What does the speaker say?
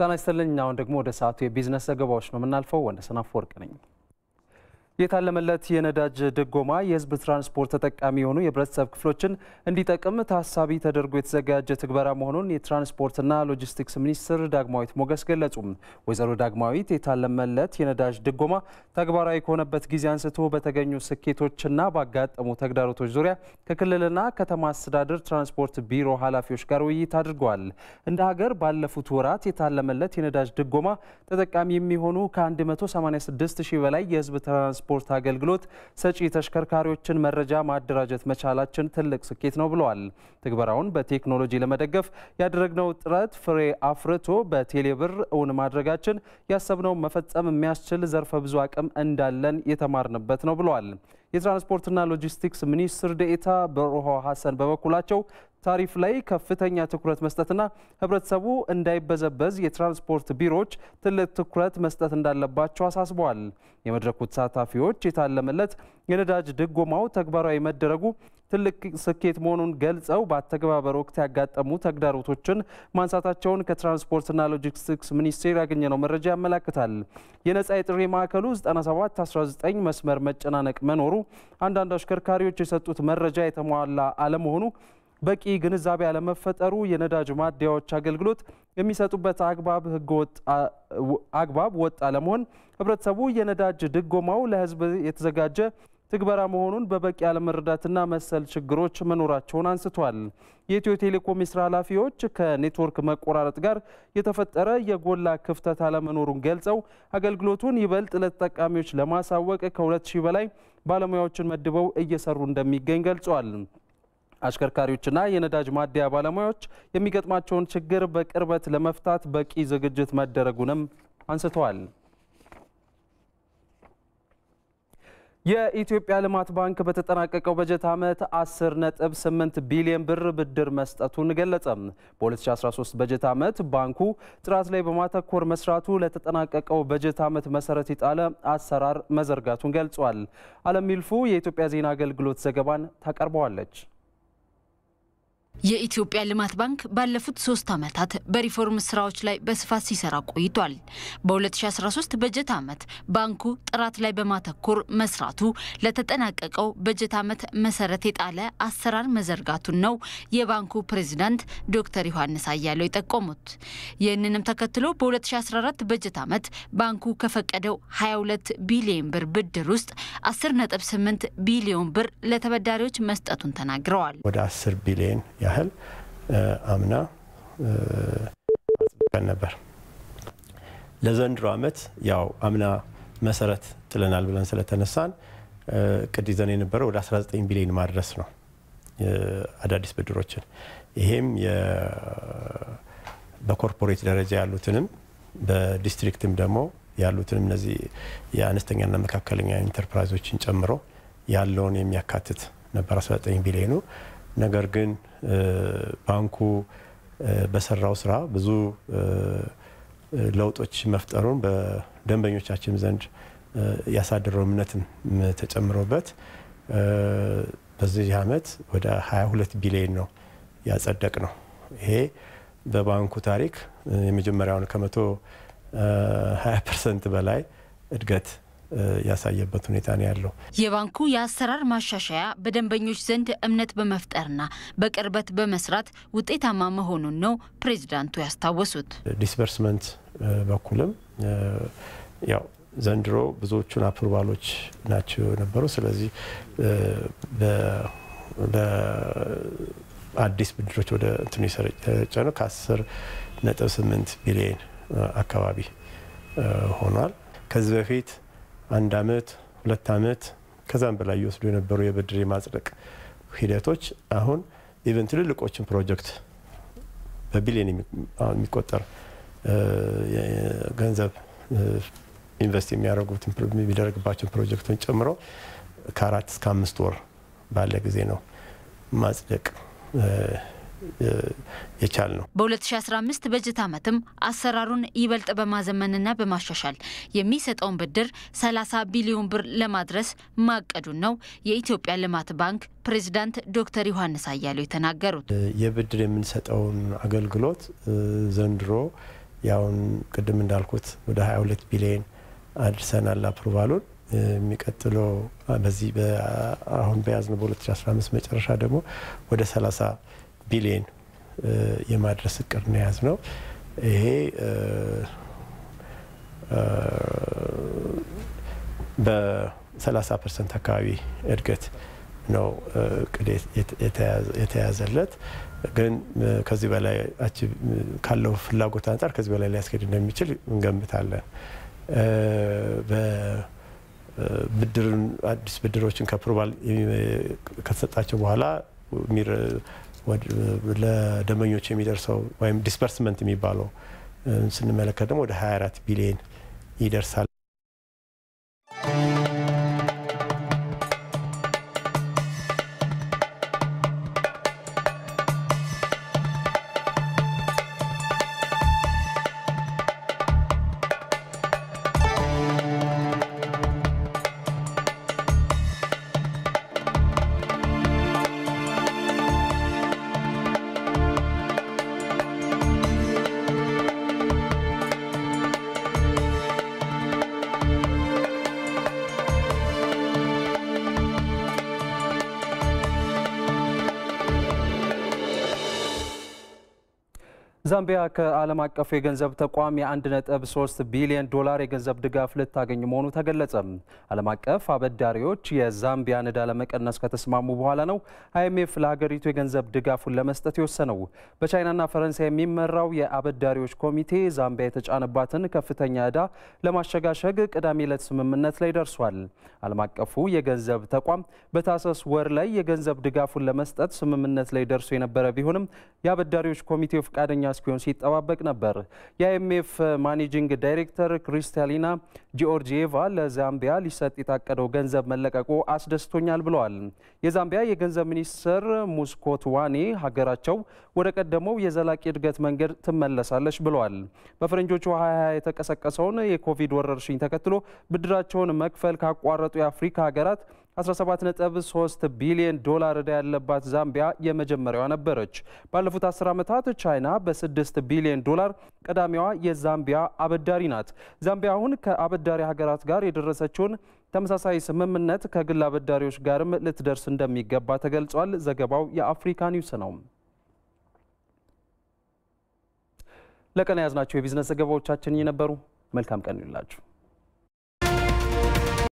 ጤና ይስጥልኝ። አሁን ደግሞ ወደ ሰዓቱ የቢዝነስ ዘገባዎች ነው የምናልፈው። ወንደሰን አፈወርቅ ነኝ። የታለመለት የነዳጅ ድጎማ የህዝብ ትራንስፖርት ተጠቃሚ የሆኑ የህብረተሰብ ክፍሎችን እንዲጠቅም ታሳቢ ተደርጎ የተዘጋጀ ትግበራ መሆኑን የትራንስፖርትና ሎጂስቲክስ ሚኒስትር ዳግማዊት ሞገስ ገለጹም። ወይዘሮ ዳግማዊት የታለመለት የነዳጅ ድጎማ ተግባራዊ ከሆነበት ጊዜ አንስቶ በተገኙ ስኬቶችና ባጋጠሙ ተግዳሮቶች ዙሪያ ከክልልና ከተማ አስተዳደር ትራንስፖርት ቢሮ ኃላፊዎች ጋር ውይይት አድርገዋል። እንደ ሀገር ባለፉት ወራት የታለመለት የነዳጅ ድጎማ ተጠቃሚ የሚሆኑ ከ186 ሺህ በላይ የህዝብ ትራንስ ትራንስፖርት አገልግሎት ሰጪ ተሽከርካሪዎችን መረጃ ማደራጀት መቻላችን ትልቅ ስኬት ነው ብለዋል። ትግበራውን በቴክኖሎጂ ለመደገፍ ያደረግነው ጥረት ፍሬ አፍርቶ በቴሌብር እውን ማድረጋችን ያሰብነው መፈጸም የሚያስችል ዘርፈ ብዙ አቅም እንዳለን የተማርንበት ነው ብለዋል። የትራንስፖርትና ሎጂስቲክስ ሚኒስትር ደኤታ በሮሆ ሀሰን በበኩላቸው ታሪፍ ላይ ከፍተኛ ትኩረት መስጠትና ህብረተሰቡ እንዳይበዘበዝ የትራንስፖርት ቢሮዎች ትልቅ ትኩረት መስጠት እንዳለባቸው አሳስበዋል። የመድረኩ ተሳታፊዎች የታለመለት የነዳጅ ድጎማው ተግባራዊ መደረጉ ትልቅ ስኬት መሆኑን ገልጸው በአተገባበር ወቅት ያጋጠሙ ተግዳሮቶችን ማንሳታቸውን ከትራንስፖርትና ሎጂስቲክስ ሚኒስቴር ያገኘነው መረጃ ያመላክታል። የነጻ የጥሪ ማዕከሉ 9719 መስመር መጨናነቅ መኖሩ፣ አንዳንድ አሽከርካሪዎች የሰጡት መረጃ የተሟላ አለመሆኑ በቂ ግንዛቤ አለመፈጠሩ የነዳጅ ማደያዎች አገልግሎት የሚሰጡበት አግባብ ህገወጥ አግባብ ወጥ አለመሆን፣ ህብረተሰቡ የነዳጅ ድጎማው ለህዝብ የተዘጋጀ ትግበራ መሆኑን በበቂ አለመረዳትና መሰል ችግሮች መኖራቸውን አንስቷል። የኢትዮ ቴሌኮም የስራ ኃላፊዎች ከኔትወርክ መቆራረጥ ጋር የተፈጠረ የጎላ ክፍተት አለመኖሩን ገልጸው አገልግሎቱን ይበልጥ ለተጠቃሚዎች ለማሳወቅ ከ 2000 በላይ ባለሙያዎችን መድበው እየሰሩ እንደሚገኝ ገልጿል። አሽከርካሪዎችና የነዳጅ ማደያ ባለሙያዎች የሚገጥማቸውን ችግር በቅርበት ለመፍታት በቂ ዝግጅት መደረጉንም አንስተዋል። የኢትዮጵያ ልማት ባንክ በተጠናቀቀው በጀት ዓመት 10.8 ቢሊዮን ብር ብድር መስጠቱን ገለጸ። በ2013 በጀት ዓመት ባንኩ ጥራት ላይ በማተኮር መስራቱ ለተጠናቀቀው በጀት ዓመት መሰረት የጣለ አሰራር መዘርጋቱን ገልጿል። አለም የኢትዮጵያ ዜና አገልግሎት ዘገባን ታቀርበዋለች። የኢትዮጵያ ልማት ባንክ ባለፉት ሶስት ዓመታት በሪፎርም ስራዎች ላይ በስፋት ሲሰራ ቆይቷል። በ2013 በጀት ዓመት ባንኩ ጥራት ላይ በማተኮር መስራቱ ለተጠናቀቀው በጀት ዓመት መሰረት የጣለ አሰራር መዘርጋቱን ነው የባንኩ ፕሬዚዳንት ዶክተር ዮሐንስ አያለው የጠቆሙት። ይህንንም ተከትሎ በ2014 በጀት ዓመት ባንኩ ከፈቀደው 22 ቢሊዮን ብር ብድር ውስጥ 10.8 ቢሊዮን ብር ለተበዳሪዎች መስጠቱን ተናግረዋል። ወደ 10 ቢሊዮን ያህል አምና አጽድቀን ነበር። ለዘንድሮ ዓመት ያው አምና መሰረት ጥለናል ብለን ስለተነሳን እቅድ ይዘን የነበረው ወደ 19 ቢሊዮን ማድረስ ነው አዳዲስ ብድሮችን። ይሄም በኮርፖሬት ደረጃ ያሉትንም በዲስትሪክትም ደግሞ ያሉትንም እነዚህ የአነስተኛና መካከለኛ ኢንተርፕራይዞችን ጨምሮ ያለውን የሚያካትት ነበር 19 ቢሊዮኑ ነገር ግን ባንኩ በሰራው ስራ ብዙ ለውጦች መፍጠሩን በደንበኞቻችን ዘንድ ያሳደረው እምነትም ተጨምሮበት በዚህ ዓመት ወደ 22 ቢሊዮን ነው ያጸደቅ ነው። ይሄ በባንኩ ታሪክ የመጀመሪያውን ከመቶ 20 ፐርሰንት በላይ እድገት ያሳየበት ሁኔታ ነው ያለው። የባንኩ የአሰራር ማሻሻያ በደንበኞች ዘንድ እምነት በመፍጠርና በቅርበት በመስራት ውጤታማ መሆኑን ነው ፕሬዚዳንቱ ያስታወሱት። ዲስበርስመንት በኩልም ያው ዘንድሮ ብዙዎቹን አፕሩቫሎች ናቸው የነበሩ። ስለዚህ በአዲስ ብድሮች ወደ እንትኑ የሰረጨ ነው ከአስር ነጥብ ስምንት ቢሊየን አካባቢ ሆኗል ከዚህ በፊት አንድ አመት ሁለት አመት ከዛም በላይ ይወስዱ የነበሩ የብድር የማጽደቅ ሂደቶች አሁን ኢቨን ትልልቆችን ፕሮጀክት በቢሊዮን የሚቆጠር ገንዘብ ኢንቨስት የሚያደርጉት የሚደረግባቸውን ፕሮጀክቶች ጨምሮ ከአራት እስከ አምስት ወር ባለ ጊዜ ነው ማጽደቅ የቻል ነው። በ2015 በጀት ዓመትም አሰራሩን ይበልጥ በማዘመንና በማሻሻል የሚሰጠውን ብድር 30 ቢሊዮን ብር ለማድረስ ማቀዱን ነው የኢትዮጵያ ልማት ባንክ ፕሬዚዳንት ዶክተር ዮሐንስ አያሌው የተናገሩት። የብድር የምንሰጠውን አገልግሎት ዘንድሮ ያውን ቅድም እንዳልኩት ወደ 22 ቢሊዮን አድርሰናል አፕሩቫሉን የሚቀጥለው በዚህ አሁን በያዝነው በ2015 መጨረሻ ደግሞ ወደ 30 ቢሊየን የማድረስ እቅድ ነው የያዝ ነው። ይሄ በ30 ፐርሰንት አካባቢ እድገት ነው እቅድ የተያዘለት። ግን ከዚህ በላይ ካለው ፍላጎት አንጻር ከዚህ በላይ ሊያስኬድ እንደሚችል እንገምታለን። ብድርን አዲስ ብድሮችን ከፕሮባል ከተሰጣቸው በኋላ ለደንበኞች የሚደርሰው ወይም ዲስፐርስመንት የሚባለው ስንመለከት ደግሞ ወደ 24 ቢሊዮን ይደርሳል። ዛምቢያ ከዓለም አቀፉ የገንዘብ ተቋም የ1.3 ቢሊዮን ዶላር የገንዘብ ድጋፍ ልታገኝ መሆኑ ተገለጸ። ዓለም አቀፍ አበዳሪዎች የዛምቢያን ዕዳ ለመቀነስ ከተስማሙ በኋላ ነው አይኤምኤፍ ለሀገሪቱ የገንዘብ ድጋፉን ለመስጠት የወሰነው። በቻይናና ፈረንሳይ የሚመራው የአበዳሪዎች ኮሚቴ ዛምቢያ የተጫነባትን ከፍተኛ ዕዳ ለማሸጋሸግ ቅዳሜ ዕለት ስምምነት ላይ ደርሷል። ዓለም አቀፉ የገንዘብ ተቋም በታህሳስ ወር ላይ የገንዘብ ድጋፉን ለመስጠት ስምምነት ላይ ደርሶ የነበረ ቢሆንም የአበዳሪዎች ኮሚቴው ፈቃደኛ ቢሆን ሲጠባበቅ ነበር። የአይኤምኤፍ ማኔጂንግ ዳይሬክተር ክሪስታሊና ጂኦርጂየቫ ለዛምቢያ ሊሰጥ የታቀደው ገንዘብ መለቀቁ አስደስቶኛል ብለዋል። የዛምቢያ የገንዘብ ሚኒስትር ሙስኮት ዋኔ ሀገራቸው ወደ ቀደመው የዘላቂ እድገት መንገድ ትመለሳለች ብለዋል። በፈረንጆቹ 2020 የተቀሰቀሰውን የኮቪድ ወረርሽኝ ተከትሎ ብድራቸውን መክፈል ካቋረጡ የአፍሪካ ሀገራት 17.3 ቢሊዮን ዶላር ዕዳ ያለባት ዛምቢያ የመጀመሪያዋ ነበረች። ባለፉት 10 ዓመታት ቻይና በ6 ቢሊዮን ዶላር ቀዳሚዋ የዛምቢያ አበዳሪ ናት። ዛምቢያ አሁን ከአበዳሪ ሀገራት ጋር የደረሰችውን ተመሳሳይ ስምምነት ከግል አበዳሪዎች ጋርም ልትደርስ እንደሚገባ ተገልጿል። ዘገባው የአፍሪካ ኒውስ ነው። ለቀን የያዝናቸው የቢዝነስ ዘገባዎቻችን እየነበሩ መልካም ቀን ይላችሁ።